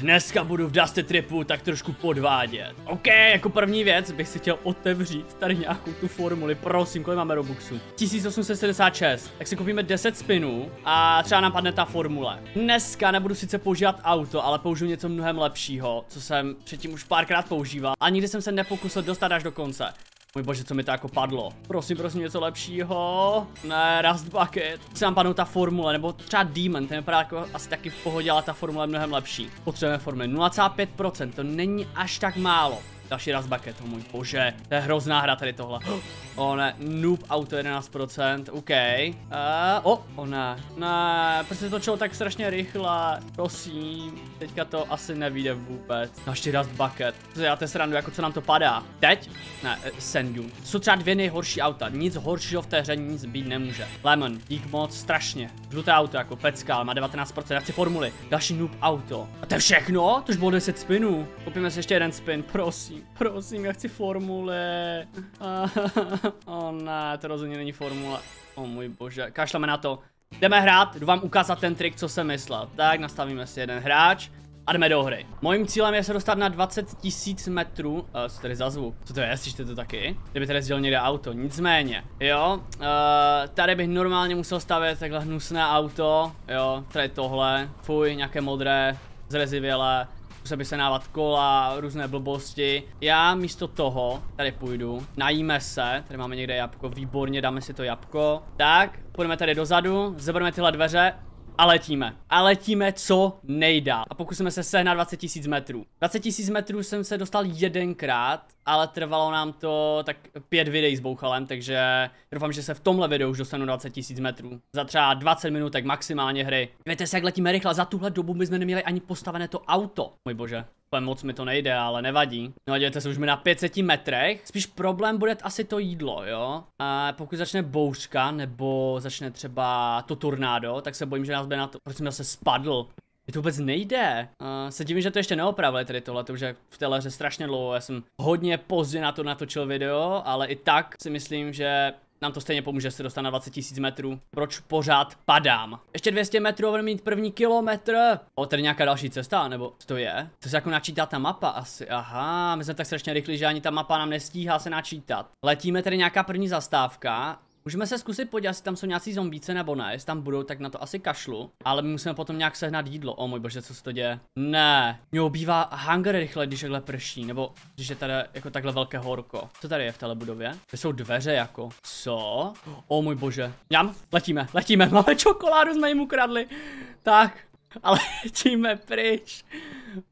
Dneska budu v Dusty Tripu tak trošku podvádět. OK, jako první věc bych si chtěl otevřít tady nějakou tu formuli, prosím, kolik máme Robuxu? 1876, tak si koupíme 10 spinů a třeba nám padne ta formule. Dneska nebudu sice používat auto, ale použiju něco mnohem lepšího, co jsem předtím už párkrát používal a nikdy jsem se nepokusil dostat až do konce. Můj bože, co mi to jako padlo. Prosím, prosím, něco lepšího. Ne, Rust Bucket. Chci nám padnout ta formule, nebo třeba Demon, ten vypadá jako asi taky v pohodě, ale ta formule je mnohem lepší. Potřebujeme formule 0,5%, to není až tak málo. Další raz bucket, oh můj bože. To je hrozná hra tady tohle. O oh, ne, noob auto 11%, OK. Uh, o, oh, o oh, ne, ne, proč se točilo tak strašně rychle, prosím. Teďka to asi nevíde vůbec. Další raz bucket, já te srandu, jako co nám to padá. Teď? Ne, uh, Sendu. Jsou třeba dvě nejhorší auta, nic horšího v té hře nic být nemůže. Lemon, dík moc, strašně. Žluté auto jako pecka, má 19%, já chci formuly. Další noob auto. A to je všechno? To už bylo 10 spinů. Koupíme si ještě jeden spin, prosím prosím, Prosím, já chci formule. o ne, to rozhodně není formule. O můj bože, kašleme na to. Jdeme hrát, jdu vám ukázat ten trik, co jsem myslel. Tak, nastavíme si jeden hráč a jdeme do hry. Mojím cílem je se dostat na 20 tisíc metrů, uh, co tady za zvuk, co to je, slyšte to taky, kdyby tady sděl někde auto, nicméně, jo, uh, tady bych normálně musel stavět takhle hnusné auto, jo, tady tohle, fuj, nějaké modré, zrezivělé, se návat kola, různé blbosti. Já místo toho, tady půjdu, najíme se, tady máme někde jabko, výborně, dáme si to jabko. Tak, půjdeme tady dozadu, zebereme tyhle dveře, a letíme. A letíme co nejdál. A pokusíme se sehnat 20 000 metrů. 20 000 metrů jsem se dostal jedenkrát, ale trvalo nám to tak pět videí s Bouchalem, takže doufám, že se v tomhle videu už dostanu 20 000 metrů. Za třeba 20 minut, tak maximálně hry. Víte se, jak letíme rychle, za tuhle dobu my jsme neměli ani postavené to auto. Můj bože moc mi to nejde, ale nevadí. No dějete se už mi na 500 metrech. Spíš problém bude asi to jídlo, jo. A pokud začne bouřka, nebo začne třeba to tornádo, tak se bojím, že nás bude na to... Proč jsem zase spadl? Je to vůbec nejde. Uh, se divím, že to ještě neopravili tady tohle, to už je v téhle strašně dlouho. Já jsem hodně pozdě na to natočil video, ale i tak si myslím, že nám to stejně pomůže, se dostat na 20 000 metrů. Proč pořád padám? Ještě 200 metrů, budeme mít první kilometr. O, tady nějaká další cesta, nebo co to je? To se jako načítá ta mapa asi. Aha, my jsme tak strašně rychlí, že ani ta mapa nám nestíhá se načítat. Letíme tady nějaká první zastávka Můžeme se zkusit podívat, jestli tam jsou nějací zombíce nebo ne, jestli tam budou, tak na to asi kašlu. Ale my musíme potom nějak sehnat jídlo, o můj bože, co se to děje. Ne, mě obývá hunger rychle, když takhle prší, nebo když je tady jako takhle velké horko. Co tady je v téhle budově? To jsou dveře jako. Co? O můj bože. Jam, letíme, letíme, máme čokoládu, jsme jim ukradli. Tak, ale letíme pryč.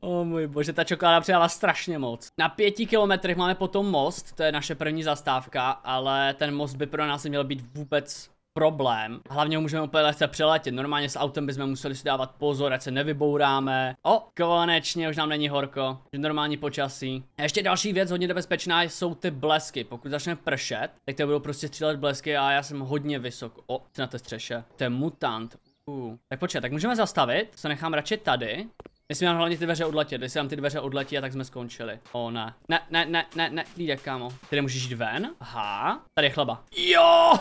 O oh, můj bože, ta čokoláda přijala strašně moc. Na pěti kilometrech máme potom most, to je naše první zastávka, ale ten most by pro nás měl být vůbec problém. Hlavně ho můžeme úplně lehce přeletět. Normálně s autem bychom museli si dávat pozor, ať se nevybouráme. O, konečně už nám není horko. Je normální počasí. A ještě další věc, hodně nebezpečná, jsou ty blesky. Pokud začne pršet, tak to budou prostě střílet blesky a já jsem hodně vysok. O, na té střeše. To je mutant. Uh, tak počkej, tak můžeme zastavit, co nechám radši tady. My jsme hlavně ty dveře odletět, se nám ty dveře odletí a tak jsme skončili. O ne, ne, ne, ne, ne, ne, klídek kámo. Tady můžeš jít ven, aha, tady je chleba. Jo,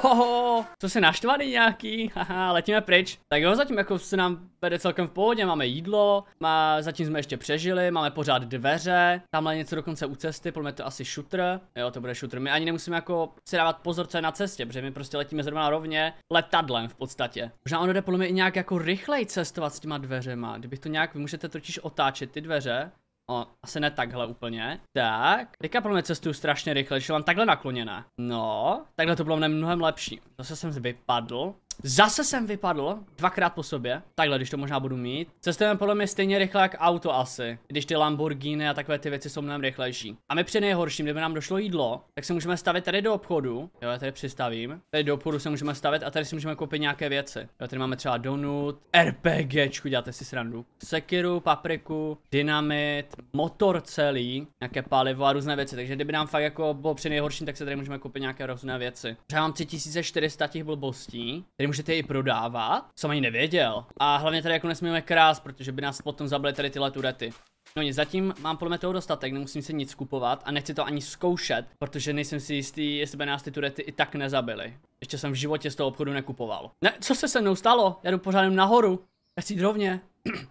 co se naštvaný nějaký, haha, letíme pryč. Tak jo, zatím jako se nám vede celkem v pohodě, máme jídlo, má, zatím jsme ještě přežili, máme pořád dveře, tamhle něco dokonce u cesty, podle mě to asi šutr, jo, to bude šutr. My ani nemusíme jako si dávat pozor, co je na cestě, protože my prostě letíme zrovna rovně letadlem v podstatě. Možná ono jde podle mě i nějak jako rychleji cestovat s těma dveřema, kdybych to nějak, vy můžete totiž otáčet ty dveře. O, asi ne takhle úplně. Tak, teďka pro mě cestuju strašně rychle, že mám takhle nakloněné. No, takhle to bylo mnohem lepší. Zase jsem vypadl. Zase jsem vypadl, dvakrát po sobě, takhle, když to možná budu mít. Cestujeme podle mě stejně rychle jak auto asi, když ty Lamborghini a takové ty věci jsou mnohem rychlejší. A my při nejhorším, kdyby nám došlo jídlo, tak se můžeme stavit tady do obchodu, jo, já tady přistavím. Tady do obchodu se můžeme stavit a tady si můžeme koupit nějaké věci. Jo, tady máme třeba donut, RPGčku, děláte si srandu. Sekiru, papriku, dynamit, motor celý, nějaké palivo a různé věci. Takže kdyby nám fakt jako bylo při nejhorším, tak se tady můžeme koupit nějaké různé věci. Já mám 3400 těch blbostí, který můžete i prodávat, jsem ani nevěděl. A hlavně tady jako nesmíme krás, protože by nás potom zabili tady tyhle turety. No nic, zatím mám podle mě toho dostatek, nemusím si nic kupovat a nechci to ani zkoušet, protože nejsem si jistý, jestli by nás ty turety i tak nezabili. Ještě jsem v životě z toho obchodu nekupoval. Ne, co se se mnou stalo? Já jdu pořád nahoru. Já si rovně.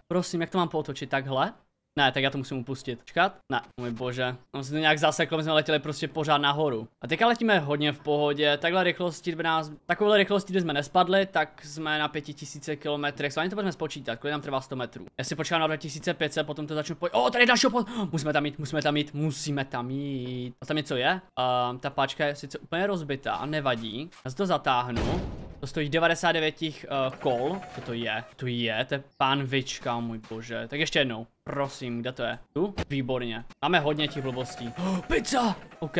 Prosím, jak to mám potočit? Takhle? Ne, tak já to musím upustit. Čekat? Ne, můj bože. On no, se to nějak zasekl, my jsme letěli prostě pořád nahoru. A teďka letíme hodně v pohodě, takhle rychlosti by nás, takovouhle rychlostí, kdy jsme nespadli, tak jsme na 5000 km. Co ani to budeme spočítat, kolik nám trvá 100 metrů. Já si počkám na 2500, potom to začnu pojít. O, tady další po... Musíme tam jít, musíme tam jít, musíme tam jít. A tam něco je? Uh, ta páčka je sice úplně rozbitá, nevadí. Já si to zatáhnu. To stojí 99 uh, eh, kol. Co to je? To je, to je Vička, můj bože. Tak ještě jednou. Prosím, kde to je? Tu? Výborně. Máme hodně těch blbostí. Oh, pizza! OK,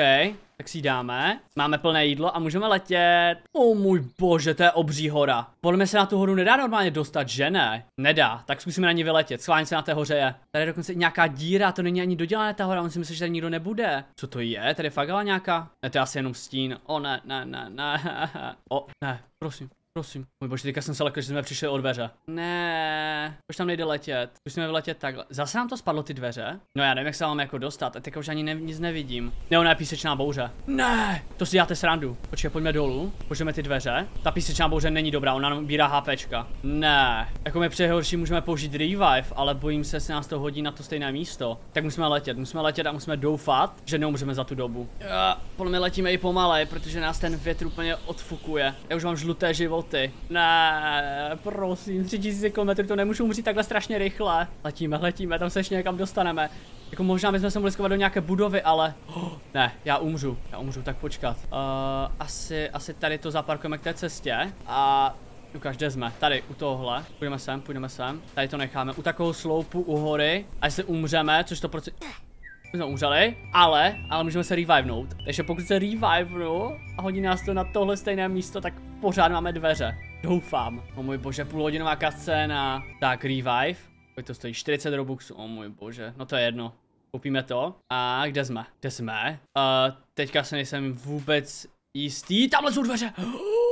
tak si dáme. Máme plné jídlo a můžeme letět. O oh, můj bože, to je obří hora. Podle mě se na tu horu nedá normálně dostat, že ne? Nedá, tak zkusíme na ní vyletět. Schválně se na té hoře je. Tady je dokonce nějaká díra, to není ani dodělané ta hora, on si myslí, že tady nikdo nebude. Co to je? Tady je fakt nějaká? Ne, to je asi jenom stín. O oh, ne, ne, ne, ne. O, oh, ne, prosím. Prosím. Můj bože, teďka jsem se lekl, že jsme přišli o dveře. Ne, už tam nejde letět. Musíme vyletět takhle. Zase nám to spadlo ty dveře? No já nevím, jak se mám jako dostat. A teďka už ani ne, nic nevidím. Ne, ona je písečná bouře. Ne, to si děláte srandu. Počkej, pojďme dolů. Požeme ty dveře. Ta písečná bouře není dobrá, ona nám bírá HPčka. Ne, jako mi přehorší můžeme použít revive, ale bojím se, jestli nás to hodí na to stejné místo. Tak musíme letět, musíme letět a musíme doufat, že neumřeme za tu dobu. Uh, podle mě letíme i pomalej, protože nás ten větr úplně odfukuje. Já už mám žluté život životy. Ne, prosím, 3000 km to nemůžu umřít takhle strašně rychle. Letíme, letíme, tam se ještě někam dostaneme. Jako možná bychom se mohli skovat do nějaké budovy, ale... Oh, ne, já umřu, já umřu, tak počkat. Uh, asi, asi tady to zaparkujeme k té cestě a u kde jsme? Tady, u tohohle. Půjdeme sem, půjdeme sem. Tady to necháme. U takovou sloupu, u hory. Až se umřeme, což to proci... My jsme umřeli, ale, ale můžeme se revivenout. Takže pokud se revivenu a hodí nás to na tohle stejné místo, tak pořád máme dveře. Doufám. O můj bože, půlhodinová kascéna. Tak, revive. Kolik to stojí? 40 robuxů, o můj bože. No to je jedno. Koupíme to. A kde jsme? Kde jsme? Uh, teďka se nejsem vůbec jistý. Tamhle jsou dveře! Oh!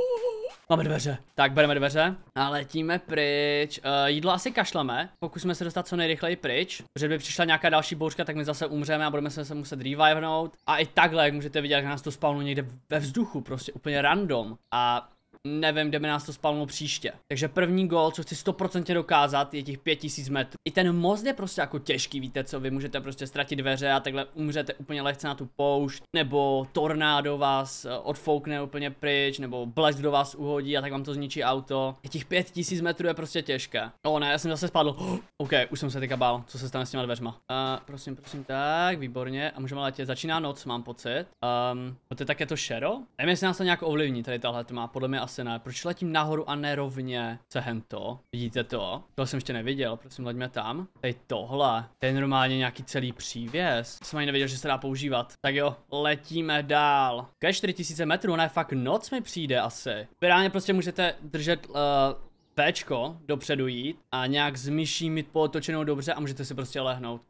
Máme dveře. Tak, bereme dveře a letíme pryč. Uh, jídlo asi kašleme, pokusíme se dostat co nejrychleji pryč. Protože by přišla nějaká další bouřka, tak my zase umřeme a budeme se muset revivenout. A i takhle, jak můžete vidět, jak nás to spawnu někde ve vzduchu, prostě úplně random. A nevím, kde by nás to spalno příště. Takže první gol, co chci 100% dokázat, je těch 5000 metrů. I ten most je prostě jako těžký, víte co, vy můžete prostě ztratit dveře a takhle umřete úplně lehce na tu poušť, nebo tornádo vás eh, odfoukne úplně pryč, nebo blesk do vás uhodí a tak vám to zničí auto. I těch 5000 metrů je prostě těžké. O ne, já jsem zase spadl. Oh, OK, už jsem se teďka bál, co se stane s těma dveřma. Uh, prosím, prosím, tak, výborně. A můžeme letět, začíná noc, mám pocit. Um, to je také to šero. Nevím, jestli nás to nějak ovlivní, tady tahle má, podle mě asi ne. Proč letím nahoru a nerovně je to? Vidíte to? To jsem ještě neviděl, prosím, leďme tam. Tady tohle. To je normálně nějaký celý přívěs. Jsem ani nevěděl, že se dá používat. Tak jo, letíme dál. Ke 4000 metrů, ne, fakt noc mi přijde asi. Vyráně prostě můžete držet uh, eh, Péčko, dopředu jít a nějak s myší mít pootočenou dobře a můžete si prostě lehnout.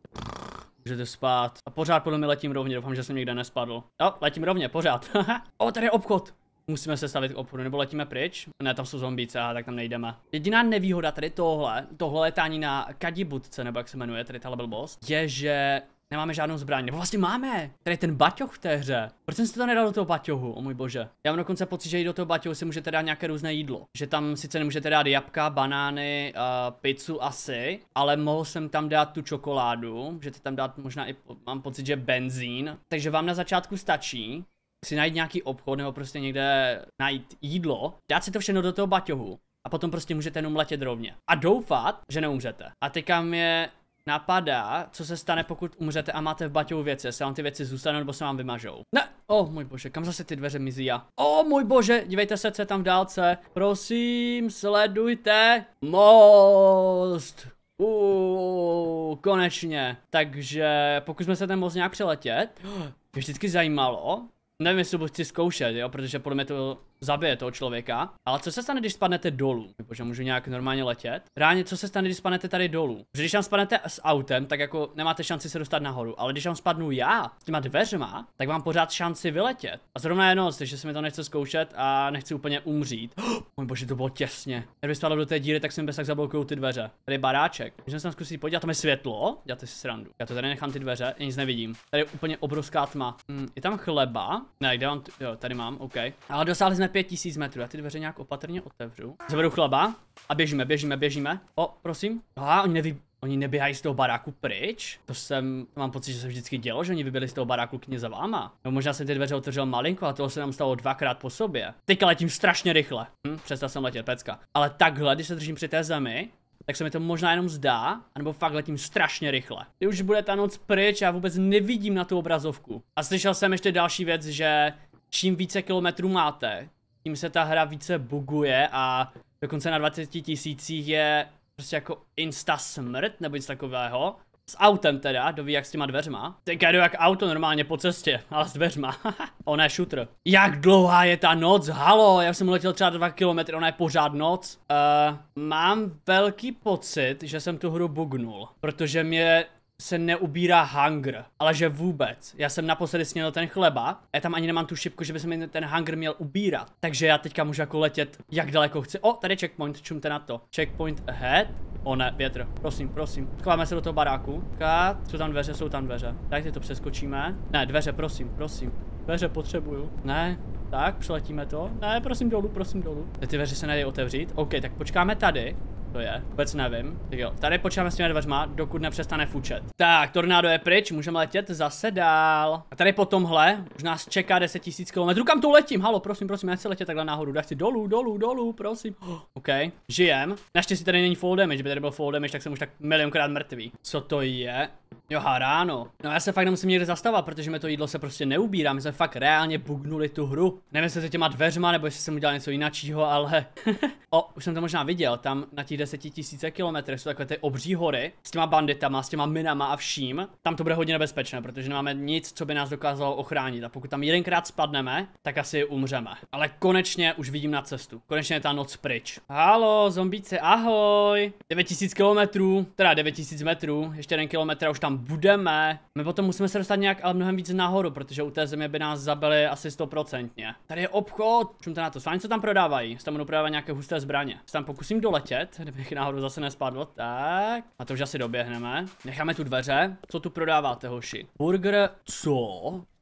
Můžete spát. A pořád podle mi letím rovně, doufám, že jsem někde nespadl. Jo, letím rovně, pořád. o, tady je obchod. Musíme se stavit k obchodu, nebo letíme pryč? Ne, tam jsou zombíce, a tak tam nejdeme. Jediná nevýhoda tady tohle, tohle letání na kadibudce, nebo jak se jmenuje, tady ta blbost, je, že Nemáme žádnou zbraň, nebo vlastně máme. Tady ten baťoch v té hře. Proč jsem si to nedal do toho baťohu, o můj bože. Já mám dokonce pocit, že i do toho baťohu si můžete dát nějaké různé jídlo. Že tam sice nemůžete dát jabka, banány, uh, pizzu asi, ale mohl jsem tam dát tu čokoládu. Můžete tam dát možná i, mám pocit, že benzín. Takže vám na začátku stačí si najít nějaký obchod nebo prostě někde najít jídlo, dát si to všechno do toho baťohu a potom prostě můžete jenom letět rovně. A doufat, že neumřete. A teďka mě napadá, co se stane, pokud umřete a máte v baťohu věci, jestli vám ty věci zůstanou nebo se vám vymažou. Ne, o oh, můj bože, kam zase ty dveře mizí já? O oh, můj bože, dívejte se, co je tam v dálce. Prosím, sledujte. Most. Uuu, konečně. Takže pokud jsme se ten most nějak přeletět, mě vždycky zajímalo, Nevím, jestli budu chci zkoušet, jo, protože podle mě to zabije toho člověka. Ale co se stane, když spadnete dolů? Nebo že můžu nějak normálně letět? Ráno, co se stane, když spadnete tady dolů? Protože když tam spadnete s autem, tak jako nemáte šanci se dostat nahoru. Ale když tam spadnu já s těma dveřma, tak mám pořád šanci vyletět. A zrovna je noc, že se mi to nechce zkoušet a nechci úplně umřít. Oh, můj bože, to bylo těsně. Kdyby spadlo do té díry, tak jsem bez tak zablokuju ty dveře. Tady je baráček. Můžeme se tam zkusit podívat, tam je světlo. Děláte si srandu. Já to tady nechám ty dveře, já nic nevidím. Tady je úplně obrovská tma. Hmm, je tam chleba? Ne, kde mám, jo, tady mám, OK. Ale dosáhli jsme pět tisíc metrů, já ty dveře nějak opatrně otevřu. Zaberu chleba a běžíme, běžíme, běžíme. O, prosím. Aha, oni nevy... Oni neběhají z toho baráku pryč? To jsem, mám pocit, že se vždycky dělo, že oni vyběli z toho baráku k za váma. No možná jsem ty dveře otevřel malinko a toho se nám stalo dvakrát po sobě. Teďka letím strašně rychle. Hm, přestal jsem letět, pecka. Ale takhle, když se držím při té zemi, tak se mi to možná jenom zdá, anebo fakt letím strašně rychle. Ty už bude ta noc pryč, já vůbec nevidím na tu obrazovku. A slyšel jsem ještě další věc, že čím více kilometrů máte, tím se ta hra více buguje a dokonce na 20 tisících je prostě jako insta smrt nebo nic takového. S autem teda, kdo ví jak s těma dveřma. Teďka jdu jak auto normálně po cestě, ale s dveřma. ona je šutr. Jak dlouhá je ta noc? Halo, já jsem letěl třeba 2 kilometry, ona je pořád noc. Uh, mám velký pocit, že jsem tu hru bugnul, protože mě se neubírá hunger, ale že vůbec. Já jsem naposledy snědl ten chleba, já tam ani nemám tu šipku, že by se mi ten hunger měl ubírat. Takže já teďka můžu jako letět, jak daleko chci. O, tady je checkpoint, čumte na to. Checkpoint ahead. O ne, větr. Prosím, prosím. Chováme se do toho baráku. Kat, jsou tam dveře, jsou tam dveře. Tak ty to přeskočíme. Ne, dveře, prosím, prosím. Dveře potřebuju. Ne, tak, přeletíme to. Ne, prosím dolů, prosím dolů. Ty dveře se nedají otevřít. OK, tak počkáme tady to je? Vůbec nevím. Tak jo, tady počítáme s těmi dveřma, dokud nepřestane fučet. Tak, tornádo je pryč, můžeme letět zase dál. A tady po tomhle už nás čeká 10 000 km. Kam tu letím? Halo, prosím, prosím, nechci letět takhle nahoru. Dá si dolů, dolů, dolů, prosím. Oh, OK, žijem. Naštěstí tady není full damage, by tady byl full damage, tak jsem už tak milionkrát mrtvý. Co to je? Jo, ráno. No já se fakt nemusím někde zastavovat, protože mi to jídlo se prostě neubírá. My jsme fakt reálně bugnuli tu hru. Nevím, jestli se těma dveřma, nebo jestli jsem udělal něco jiného, ale... o, už jsem to možná viděl, tam na těch 10 tisíce kilometrech jsou takové ty obří hory s těma banditama, s těma minama a vším. Tam to bude hodně nebezpečné, protože nemáme nic, co by nás dokázalo ochránit. A pokud tam jedenkrát spadneme, tak asi umřeme. Ale konečně už vidím na cestu. Konečně je ta noc pryč. Halo, zombíci, ahoj. 9000 kilometrů, teda 9000 metrů, ještě jeden kilometr už tam budeme, my potom musíme se dostat nějak ale mnohem víc nahoru, protože u té země by nás zabili asi stoprocentně. Tady je obchod, to na to, s co tam prodávají, tam budou prodávat nějaké husté zbraně. Se tam pokusím doletět, kdybych náhodou zase nespadl, tak. A to už asi doběhneme. Necháme tu dveře. Co tu prodáváte, hoši? Burger, co?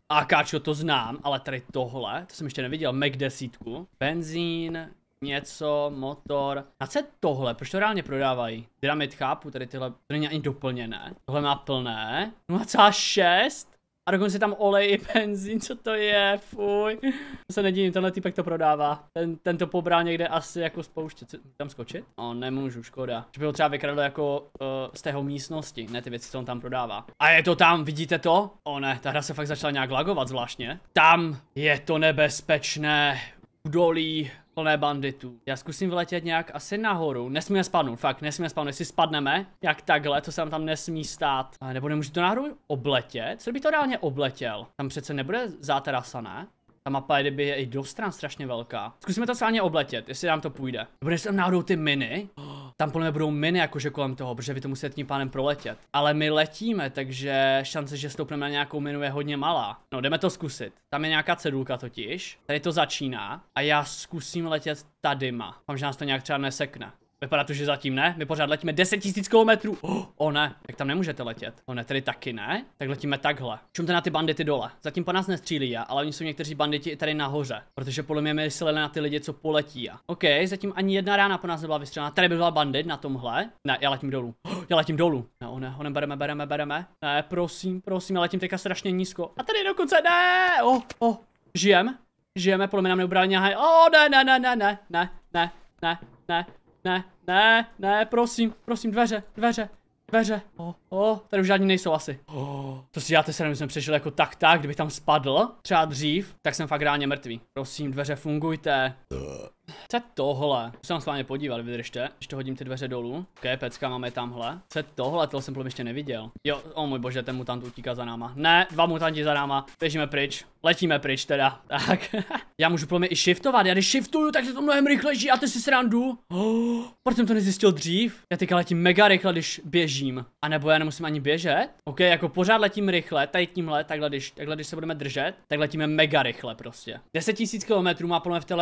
A AKčko to znám, ale tady tohle, to jsem ještě neviděl, Mac desítku. Benzín, něco, motor. Na co tohle? Proč to reálně prodávají? Dynamit chápu, tady tyhle, to není ani doplněné. Tohle má plné. 0,6? A dokonce tam olej i benzín, co to je, fuj. To se nedivím, tenhle typek to prodává. Ten, ten to pobral někde asi jako spouště. Tam skočit? O, no, nemůžu, škoda. Že by ho třeba vykradl jako uh, z tého místnosti, ne ty věci, co on tam prodává. A je to tam, vidíte to? O ne, ta hra se fakt začala nějak lagovat zvláštně. Tam je to nebezpečné Udolí, plné banditů. Já zkusím vyletět nějak asi nahoru. Nesmíme spadnout, fakt, nesmíme spadnout. Jestli spadneme, jak takhle, to se nám tam nesmí stát. A nebo nemůžu to nahoru obletět? Co by to reálně obletěl? Tam přece nebude záterasa, ne? mapa je kdyby je i do stran strašně velká. Zkusíme to sáně obletět, jestli nám to půjde. Bude tam náhodou ty miny? Tam podle mě budou miny jakože kolem toho, protože vy to musíte tím pánem proletět. Ale my letíme, takže šance, že stoupneme na nějakou minu je hodně malá. No jdeme to zkusit. Tam je nějaká cedulka totiž. Tady to začíná a já zkusím letět tady. Mám, že nás to nějak třeba nesekne. Vypadá to, že zatím ne. My pořád letíme 10 000 km. Oh, o ne, jak tam nemůžete letět. O ne, tady taky ne. Tak letíme takhle. Čumte na ty bandity dole. Zatím po nás nestřílí, já, ale oni jsou někteří banditi i tady nahoře. Protože podle mě mysleli na ty lidi, co poletí. Já. OK, zatím ani jedna rána po nás nebyla vystřelena. Tady by byla bandit na tomhle. Ne, já letím dolů. Oh, já letím dolů. Ne, o ne, ho bereme, bereme, bereme. Ne, prosím, prosím, já letím teďka strašně nízko. A tady dokonce ne. Oh, oh, žijem. Žijeme, podle mě nám neubrání. O, oh, ne, ne, ne, ne, ne, ne, ne, ne, ne, ne, ne, ne, prosím, prosím, dveře, dveře, dveře. O, oh, oh, tady už žádní nejsou asi. oh, to si děláte srandu, jsem přežil jako tak tak, kdyby tam spadl, třeba dřív, tak jsem fakt ráně mrtvý. Prosím, dveře, fungujte. Eh. Co je tohle? Už se vámi podívat, vydržte. Když to hodím ty dveře dolů. Ok, pecka máme tamhle. Co tohle? To jsem plně ještě neviděl. Jo, o oh můj bože, ten mutant utíká za náma. Ne, dva mutanti za náma. Běžíme pryč. Letíme pryč teda. Tak. já můžu plně i shiftovat. Já když shiftuju, tak se to mnohem rychlejší a ty si srandu. Oh, proč jsem to nezjistil dřív? Já teďka letím mega rychle, když běžím. A nebo já nemusím ani běžet. Ok, jako pořád letím rychle, tady tímhle, takhle když, takhle když se budeme držet, tak letíme mega rychle prostě. 10 000 km má plně v té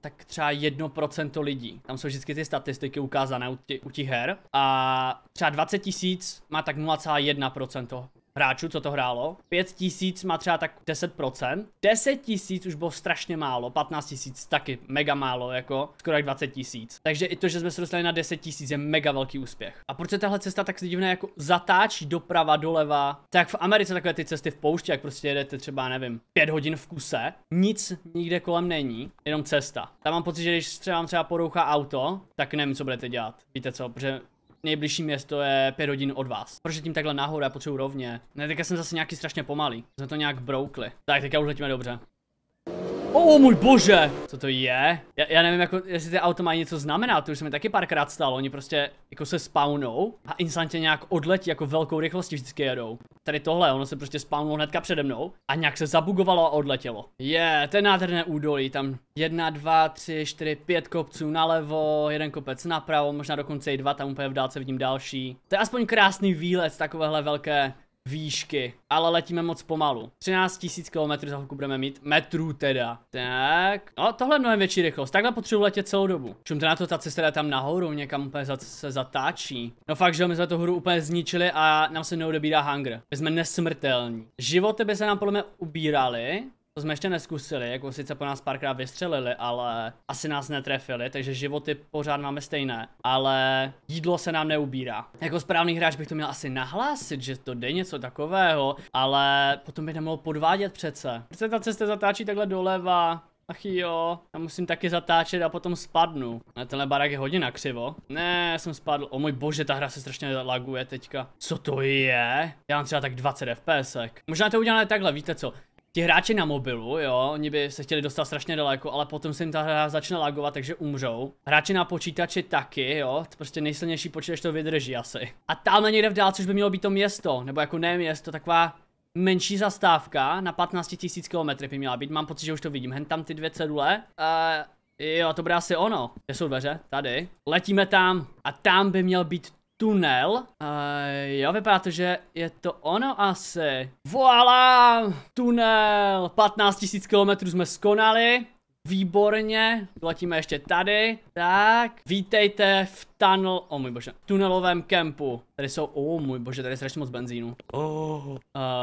tak třeba 1% lidí. Tam jsou vždycky ty statistiky ukázané u, těch her. A třeba 20 tisíc má tak 0,1% toho, hráčů, co to hrálo. 5 tisíc má třeba tak 10%. 10 tisíc už bylo strašně málo, 15 tisíc taky mega málo, jako skoro jak 20 tisíc. Takže i to, že jsme se dostali na 10 tisíc je mega velký úspěch. A proč se tahle cesta tak divné jako zatáčí doprava, doleva? Tak v Americe takové ty cesty v poušti, jak prostě jedete třeba, nevím, 5 hodin v kuse, nic nikde kolem není, jenom cesta. Tam mám pocit, že když třeba vám třeba porouchá auto, tak nevím, co budete dělat. Víte co, protože Nejbližší město je 5 hodin od vás. Proč tím takhle nahoru a potřebuji rovně. Ne, teďka jsem zase nějaký strašně pomalý. Jsme to nějak broukli. Tak, teďka už letíme dobře. O oh, můj bože! Co to je? Já, já nevím, jako, jestli ty auto mají něco znamenat, to už se mi taky párkrát stalo. Oni prostě jako se spawnou a instantně nějak odletí, jako velkou rychlostí vždycky jedou. Tady tohle, ono se prostě spawnulo hnedka přede mnou a nějak se zabugovalo a odletělo. Je, yeah, to je nádherné údolí, tam jedna, dva, tři, čtyři, pět kopců nalevo, jeden kopec napravo, možná dokonce i dva, tam úplně v dálce vidím další. To je aspoň krásný výlet, takovéhle velké výšky, ale letíme moc pomalu. 13 000 km za chvilku budeme mít, metrů teda. Tak, no tohle je mnohem větší rychlost, takhle potřebuji letět celou dobu. Čum na to ta cesta je tam nahoru, někam úplně za, se zatáčí. No fakt, že my jsme tu hru úplně zničili a nám se neodebírá hangr. My jsme nesmrtelní. Životy by se nám podle mě ubírali, to jsme ještě neskusili, jako sice po nás párkrát vystřelili, ale asi nás netrefili, takže životy pořád máme stejné. Ale jídlo se nám neubírá. Jako správný hráč bych to měl asi nahlásit, že to jde něco takového, ale potom by nemohl podvádět přece. se ta cesta zatáčí takhle doleva, Ach jo, já musím taky zatáčet a potom spadnu. Na tenhle barák je hodně nakřivo. Ne, já jsem spadl. O můj bože, ta hra se strašně laguje teďka. Co to je? Já mám třeba tak 20 fps. Možná to uděláme takhle, víte co? ti hráči na mobilu, jo, oni by se chtěli dostat strašně daleko, ale potom se jim ta hra začne lagovat, takže umřou. Hráči na počítači taky, jo, prostě nejsilnější počítač to vydrží asi. A tamhle někde v dálce už by mělo být to město, nebo jako ne město, taková menší zastávka na 15 000 km by měla být, mám pocit, že už to vidím, hen tam ty dvě cedule. Uh, jo, to bude asi ono. Kde jsou dveře? Tady. Letíme tam a tam by měl být tunel. Uh, jo, vypadá to, že je to ono asi. Voilà! Tunel! 15 000 km jsme skonali. Výborně, letíme ještě tady, tak, vítejte v tunel, o oh, můj bože, tunelovém kempu, tady jsou, o oh, můj bože, tady je strašně moc benzínu, oh. uh,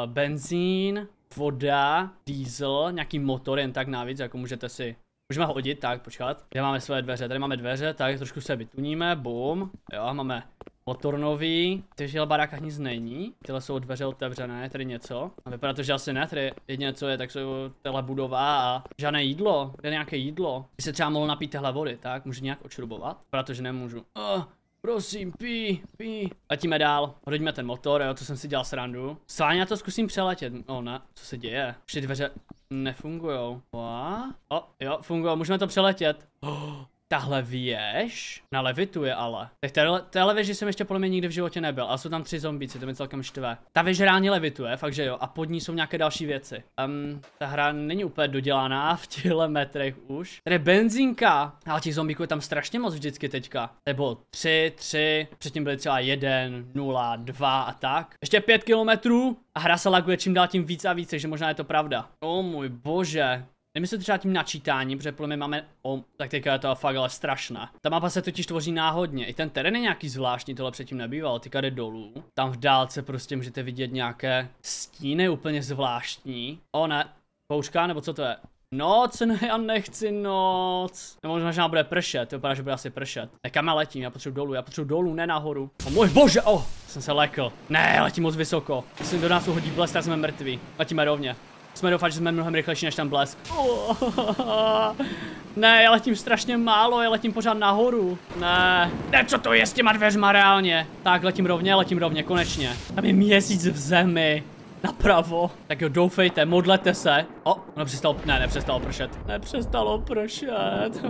benzín, voda, diesel, nějaký motor jen tak navíc, jako můžete si Můžeme hodit, tak počkat. Tady máme své dveře? Tady máme dveře, tak trošku se vytuníme, boom. Jo, máme motor nový, žil těch barákách nic není, tyhle jsou dveře otevřené, tady něco. A vypadá to, že asi ne, tady jedině co je, tak jsou tahle budova a žádné jídlo, kde nějaké jídlo. Ty se třeba mohl napít tyhle vody, tak? Můžu nějak očrubovat? Protože nemůžu. Oh, Prosím, pí, pí. Letíme dál. Hodíme ten motor, jo, co jsem si dělal srandu. Sváně já to zkusím přeletět. Oh, ne, co se děje? ty dveře nefungujou. O, jo, fungují, můžeme to přeletět. Oh, Tahle věž je ale. Tak téhle, téhle věži jsem ještě podle mě nikdy v životě nebyl. A jsou tam tři zombíci, to mi celkem štve. Ta věž reálně levituje, fakt že jo. A pod ní jsou nějaké další věci. Um, ta hra není úplně dodělaná v těchto metrech už. Tady je benzínka. Ale těch zombíků je tam strašně moc vždycky teďka. Nebo tři, tři, předtím byly třeba jeden, nula, dva a tak. Ještě pět kilometrů a hra se laguje čím dál tím víc a víc, takže možná je to pravda. O oh, můj bože, Nemyslím třeba tím načítáním, protože podle mě máme... O, tak teďka je to fakt ale strašná. Ta mapa se totiž tvoří náhodně. I ten terén je nějaký zvláštní, tohle předtím nebývalo. Teďka jde dolů. Tam v dálce prostě můžete vidět nějaké stíny úplně zvláštní. O ne, pouška nebo co to je? Noc, ne, já nechci noc. Nebo možná bude pršet, to vypadá, že bude asi pršet. Ne, kam já letím, já potřebuji dolů, já potřebuji dolů, ne nahoru. O můj bože, o, oh, jsem se lekl. Ne, letím moc vysoko. Myslím, do nás uhodí blest, tak jsme mrtví. Letíme rovně jsme doufali, že jsme mnohem rychlejší než ten blesk. Ne, já letím strašně málo, já letím pořád nahoru. Ne, ne, co to je s těma dveřma reálně? Tak, letím rovně, letím rovně, konečně. Tam je měsíc v zemi. Napravo. Tak jo, doufejte, modlete se. O, ono přestalo, ne, nepřestalo pršet. Nepřestalo pršet.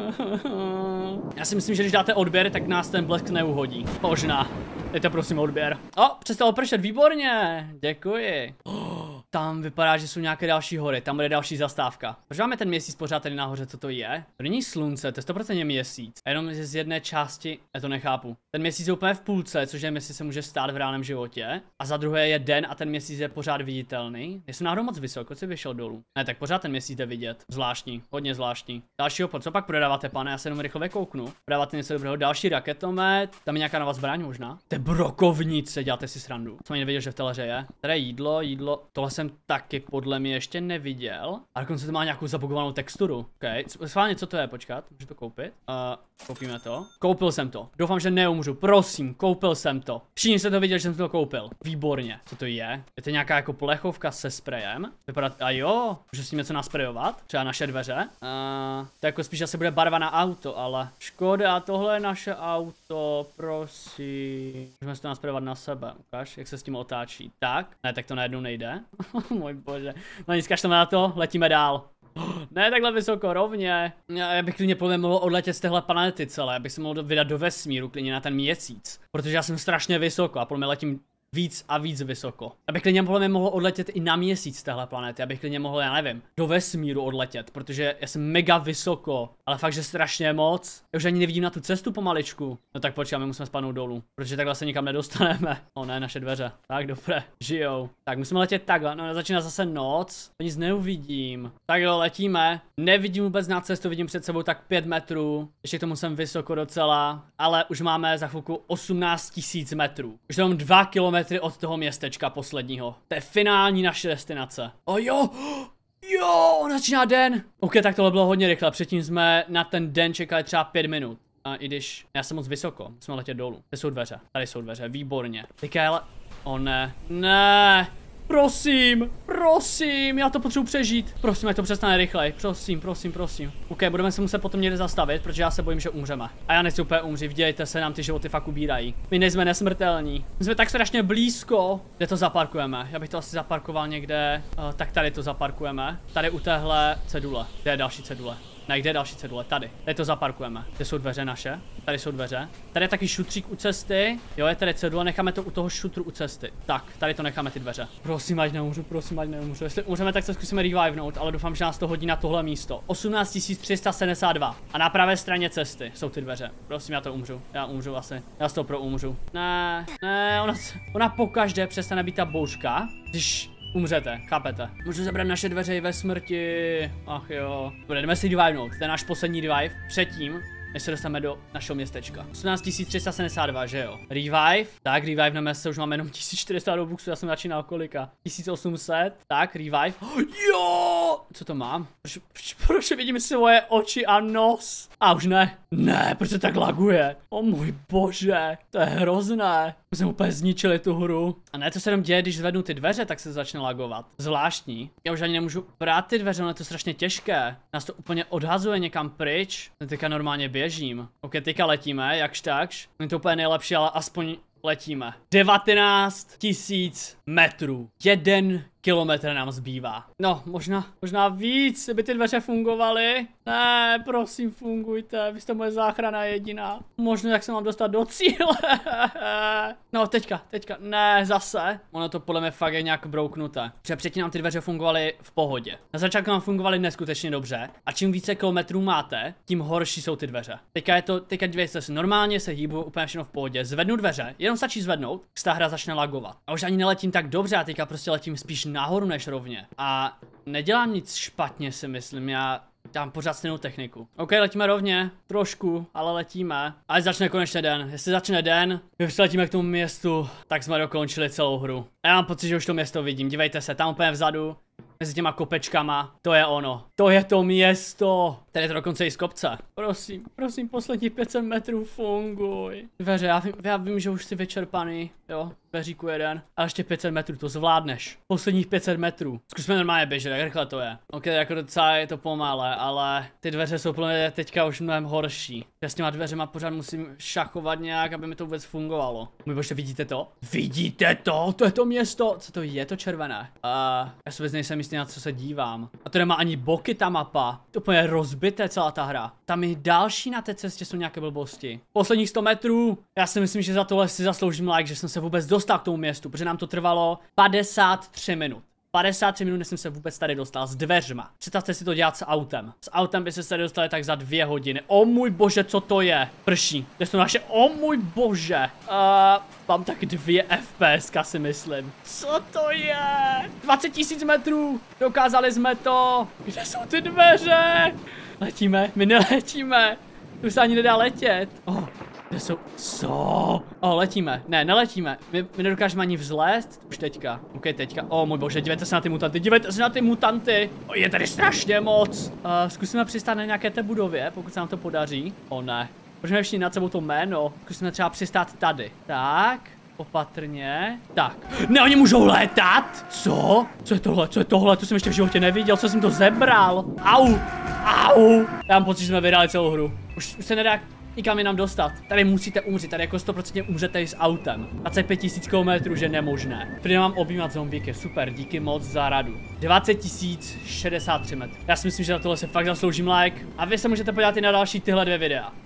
já si myslím, že když dáte odběr, tak nás ten blesk neuhodí. Možná. Dejte prosím odběr. O, přestalo pršet, výborně. Děkuji. Oh. Tam vypadá, že jsou nějaké další hory, tam bude další zastávka. Proč máme ten měsíc pořád tady nahoře, co to je? To není slunce, to je 100% měsíc. A jenom z jedné části, já to nechápu. Ten měsíc je úplně v půlce, což je měsíc, se může stát v reálném životě. A za druhé je den a ten měsíc je pořád viditelný. Jsem náhodou moc vysoko, si vyšel dolů. Ne, tak pořád ten měsíc jde vidět. Zvláštní, hodně zvláštní. Další obchod, co pak prodáváte, pane? Já se jenom rychle kouknu. Prodáváte něco dobrého, další raketomet, tam je nějaká nová zbraň možná. Te brokovnice, děláte si srandu. Co ani nevěděl, že v teleře je. Tady je jídlo, jídlo. Tohle jsem jsem taky podle mě ještě neviděl. A dokonce to má nějakou zabugovanou texturu. OK, schválně, co to je, počkat, můžu to koupit. Uh, koupíme to. Koupil jsem to. Doufám, že neumřu. Prosím, koupil jsem to. Všichni jste to viděli, že jsem to koupil. Výborně. Co to je? Je to nějaká jako plechovka se sprejem. Vypadá, a jo, můžu s tím něco nasprejovat. Třeba naše dveře. Uh, to jako spíš asi bude barva na auto, ale škoda, A tohle je naše auto, prosím. Můžeme si to nasprejovat na sebe. Ukaž, jak se s tím otáčí. Tak, ne, tak to najednou nejde. Oh, můj bože. No nic, kašleme na to, letíme dál. Ne takhle vysoko, rovně. Já bych klidně podle mohl odletět z téhle planety celé, abych se mohl vydat do vesmíru, klidně na ten měsíc. Protože já jsem strašně vysoko a podle mě letím víc a víc vysoko. Abych klidně podle mě mohl odletět i na měsíc téhle planety, abych klidně mohl, já nevím, do vesmíru odletět, protože já jsem mega vysoko, ale fakt, že strašně moc. Já už ani nevidím na tu cestu pomaličku. No tak počkej, my musíme spadnout dolů, protože takhle se nikam nedostaneme. O ne, naše dveře. Tak dobré, žijou. Tak musíme letět takhle, no začíná zase noc, to nic neuvidím. Tak jo, letíme. Nevidím vůbec na cestu, vidím před sebou tak 5 metrů, ještě k tomu jsem vysoko docela, ale už máme za chvilku 18 000 metrů. Už jenom 2 km kilometry od toho městečka posledního. To je finální naše destinace. A jo! Jo, začíná den! OK, tak tohle bylo hodně rychle, předtím jsme na ten den čekali třeba pět minut. A i když, já jsem moc vysoko, jsme letět dolů. Tady jsou dveře, tady jsou dveře, výborně. Teďka ale, o ne, ne, Prosím, prosím, já to potřebuji přežít. Prosím, ať to přestane rychleji. Prosím, prosím, prosím. OK, budeme se muset potom někde zastavit, protože já se bojím, že umřeme. A já nechci úplně umřít, dějte se, nám ty životy fakt ubírají. My nejsme nesmrtelní. My jsme tak strašně blízko, kde to zaparkujeme. Já bych to asi zaparkoval někde. Uh, tak tady to zaparkujeme. Tady u téhle cedule. Kde je další cedule? Najde další cedule? Tady. Tady to zaparkujeme. Kde jsou dveře naše? Tady jsou dveře. Tady je taky šutřík u cesty. Jo, je tady cedule, necháme to u toho šutru u cesty. Tak, tady to necháme ty dveře. Prosím, ať neumřu, prosím, ať neumřu. Jestli umřeme, tak se zkusíme revivenout, ale doufám, že nás to hodí na tohle místo. 18 372. A na pravé straně cesty jsou ty dveře. Prosím, já to umřu. Já umřu asi. Já z toho pro umřu. Ne, ne, ona, ona pokaždé přestane být ta bouřka, když umřete, chápete? Můžu zabrat naše dveře i ve smrti, ach jo. Budeme si divajnout, to je náš poslední dive, předtím, než se dostaneme do našeho městečka. 18 372, že jo? Revive, tak revive na se už máme jenom 1400 robuxů, já jsem začínal kolika? 1800, tak revive. Oh, jo! Co to mám? Proč, proč, proč vidím svoje oči a nos? A už ne. Ne, proč se tak laguje? O oh, můj bože, to je hrozné. My jsme úplně zničili tu hru. A ne, to se jenom děje, když zvednu ty dveře, tak se začne lagovat. Zvláštní. Já už ani nemůžu brát ty dveře, to je strašně těžké. Nás to úplně odhazuje někam pryč. Teďka normálně běží běžím. Ok, teďka letíme, jakž takž. Není to úplně nejlepší, ale aspoň letíme. 19 tisíc metrů. Jeden kilometr nám zbývá. No, možná, možná víc, aby ty dveře fungovaly. Ne, prosím, fungujte, vy jste moje záchrana jediná. Možná, jak se mám dostat do cíle. no, teďka, teďka, ne, zase. Ono to podle mě fakt je nějak brouknuté. Protože předtím nám ty dveře fungovaly v pohodě. Na začátku nám fungovaly neskutečně dobře. A čím více kilometrů máte, tím horší jsou ty dveře. Teďka je to, teďka dveře se normálně se hýbu úplně všechno v pohodě. Zvednu dveře, jenom stačí zvednout, ta hra začne lagovat. A už ani neletím tak dobře, a teďka prostě letím spíš nahoru než rovně. A nedělám nic špatně si myslím, já dám pořád stejnou techniku. OK, letíme rovně, trošku, ale letíme. Až začne konečně den. Jestli začne den, my přiletíme k tomu městu, tak jsme dokončili celou hru. A já mám pocit, že už to město vidím, dívejte se, tam úplně vzadu, mezi těma kopečkama, to je ono. To je to město. Tady je to dokonce i z kopce. Prosím, prosím, poslední 500 metrů funguj. Dveře, já, vím, já vím, že už jsi vyčerpaný, jo peříku jeden. A ještě 500 metrů, to zvládneš. Posledních 500 metrů. Zkusme normálně běžet, jak rychle to je. Ok, jako docela je to pomalé, ale ty dveře jsou plně teďka už mnohem horší. Já s těma dveřema pořád musím šachovat nějak, aby mi to vůbec fungovalo. Můj bože, vidíte to? Vidíte to? To je to město! Co to je, to červené? Uh, já se vůbec nejsem jistý, na co se dívám. A to nemá ani boky ta mapa. To je rozbité celá ta hra. Tam je další na té cestě jsou nějaké blbosti. Posledních 100 metrů. Já si myslím, že za tohle si zasloužím like, že jsem se vůbec dostal dostal k tomu městu, protože nám to trvalo 53 minut. 53 minut jsem se vůbec tady dostal s dveřma. Představte si to dělat s autem. S autem by se tady dostali tak za dvě hodiny. O můj bože, co to je? Prší. To je to naše, o můj bože. Uh, mám tak dvě FPS, si myslím. Co to je? 20 tisíc metrů. Dokázali jsme to. Kde jsou ty dveře? Letíme, my neletíme. Tu se ani nedá letět. Oh, kde jsou? Co? O, letíme. Ne, neletíme. My, my nedokážeme ani vzlézt. Už teďka. OK, teďka. O můj bože, dívejte se na ty mutanty. Dívejte se na ty mutanty. O, je tady strašně moc. Uh, zkusíme přistát na nějaké té budově, pokud se nám to podaří. O ne. Můžeme všichni nad sebou to jméno. Zkusíme třeba přistát tady. Tak. Opatrně. Tak. Ne, oni můžou létat? Co? Co je tohle? Co je tohle? To jsem ještě v životě neviděl. Co jsem to zebral? Au. Au. Já mám pocit, že jsme vydali celou hru. Už, už se nedá nikam jinam dostat. Tady musíte umřít, tady jako 100% umřete i s autem. 25 000 km, že nemožné. Prý mám objímat zombíky, super, díky moc za radu. 20 063 metrů. Já si myslím, že na tohle se fakt zasloužím like. A vy se můžete podívat i na další tyhle dvě videa.